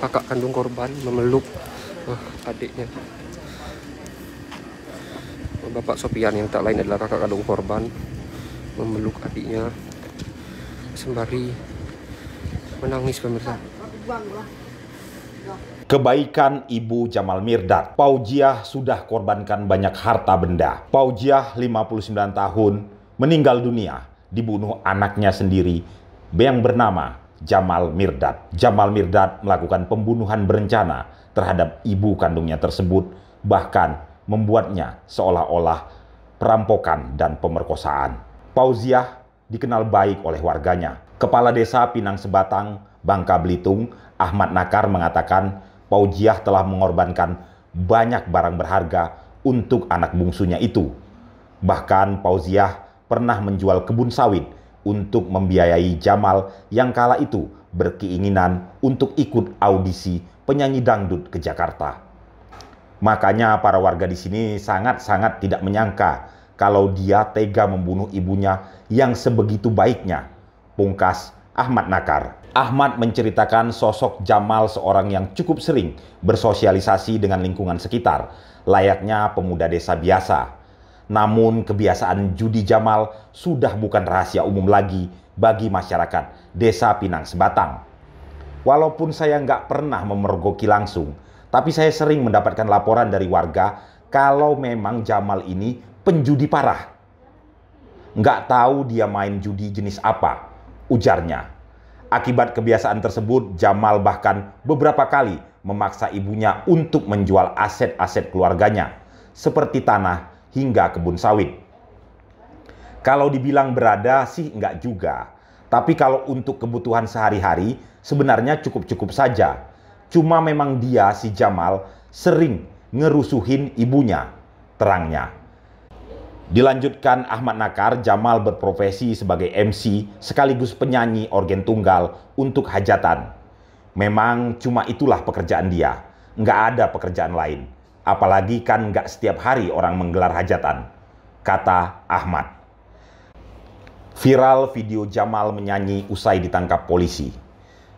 kakak kandung korban memeluk uh, adiknya Bapak Sopian yang tak lain adalah kakak kandung korban memeluk adiknya sembari menangis pemirsa Kebaikan Ibu Jamal Mirdad, Paujiah sudah korbankan banyak harta benda. Paujiah 59 tahun meninggal dunia dibunuh anaknya sendiri yang bernama Jamal Mirdad. Jamal Mirdad melakukan pembunuhan berencana terhadap ibu kandungnya tersebut, bahkan membuatnya seolah-olah perampokan dan pemerkosaan. Pauziah dikenal baik oleh warganya. Kepala Desa Pinang Sebatang, Bangka Belitung, Ahmad Nakar mengatakan Pauziah telah mengorbankan banyak barang berharga untuk anak bungsunya itu. Bahkan Pauziah pernah menjual kebun sawit untuk membiayai Jamal yang kala itu berkeinginan untuk ikut audisi penyanyi dangdut ke Jakarta. Makanya para warga di sini sangat-sangat tidak menyangka kalau dia tega membunuh ibunya yang sebegitu baiknya. Pungkas Ahmad Nakar. Ahmad menceritakan sosok Jamal seorang yang cukup sering bersosialisasi dengan lingkungan sekitar, layaknya pemuda desa biasa. Namun kebiasaan judi Jamal sudah bukan rahasia umum lagi bagi masyarakat desa Pinang Sebatang. Walaupun saya nggak pernah memergoki langsung, tapi saya sering mendapatkan laporan dari warga kalau memang Jamal ini penjudi parah. Nggak tahu dia main judi jenis apa, ujarnya. Akibat kebiasaan tersebut, Jamal bahkan beberapa kali memaksa ibunya untuk menjual aset-aset keluarganya, seperti tanah hingga kebun sawit. Kalau dibilang berada sih enggak juga. Tapi kalau untuk kebutuhan sehari-hari sebenarnya cukup-cukup saja. Cuma memang dia si Jamal sering ngerusuhin ibunya, terangnya. Dilanjutkan Ahmad Nakar, Jamal berprofesi sebagai MC sekaligus penyanyi organ tunggal untuk hajatan. Memang cuma itulah pekerjaan dia, nggak ada pekerjaan lain. Apalagi kan nggak setiap hari orang menggelar hajatan, kata Ahmad. Viral video Jamal menyanyi usai ditangkap polisi.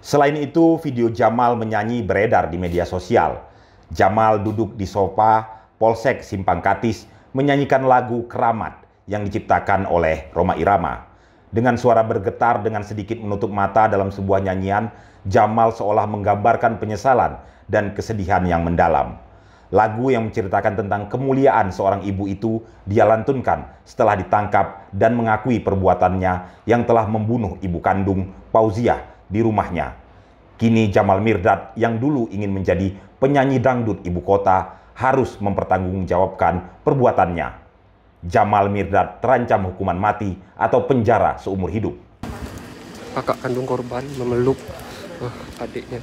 Selain itu, video Jamal menyanyi beredar di media sosial. Jamal duduk di sofa Polsek Simpang Katis menyanyikan lagu Keramat yang diciptakan oleh Roma Irama. Dengan suara bergetar dengan sedikit menutup mata dalam sebuah nyanyian, Jamal seolah menggambarkan penyesalan dan kesedihan yang mendalam. Lagu yang menceritakan tentang kemuliaan seorang ibu itu dia lantunkan setelah ditangkap dan mengakui perbuatannya yang telah membunuh ibu kandung Pauziah di rumahnya. Kini Jamal Mirdad yang dulu ingin menjadi penyanyi dangdut ibu kota harus mempertanggungjawabkan perbuatannya. Jamal Mirdad terancam hukuman mati atau penjara seumur hidup. Kakak kandung korban memeluk uh, adiknya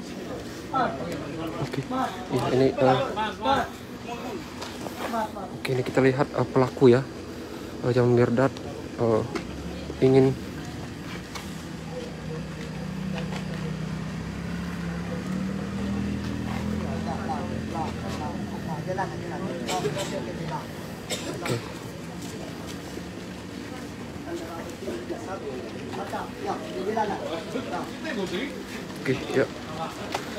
Oke, okay. ya, ini uh, oke okay, ini kita lihat uh, pelaku ya, uh, eh, yang merdat uh, ingin Okay. Oke, okay, ya.